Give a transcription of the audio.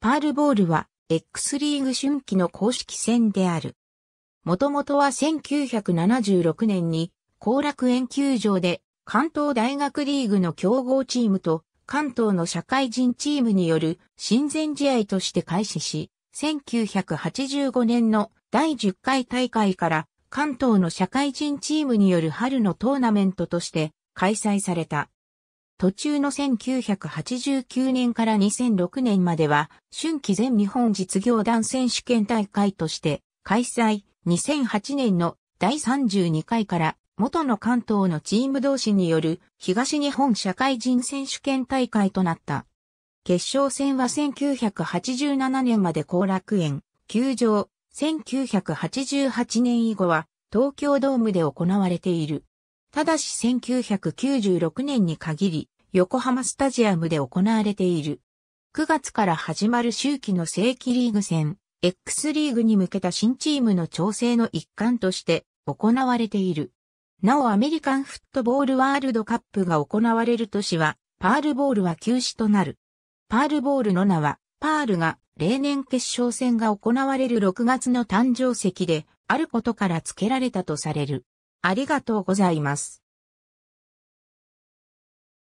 パールボールは X リーグ春季の公式戦である。もともとは1976年に後楽園球場で関東大学リーグの競合チームと関東の社会人チームによる親善試合として開始し、1985年の第10回大会から関東の社会人チームによる春のトーナメントとして開催された。途中の1989年から2006年までは、春季全日本実業団選手権大会として開催、2008年の第32回から元の関東のチーム同士による東日本社会人選手権大会となった。決勝戦は1987年まで後楽園、球場、1988年以後は東京ドームで行われている。ただし1996年に限り、横浜スタジアムで行われている。9月から始まる周期の正規リーグ戦、X リーグに向けた新チームの調整の一環として行われている。なおアメリカンフットボールワールドカップが行われる年は、パールボールは休止となる。パールボールの名は、パールが例年決勝戦が行われる6月の誕生石であることから付けられたとされる。ありがとうございます。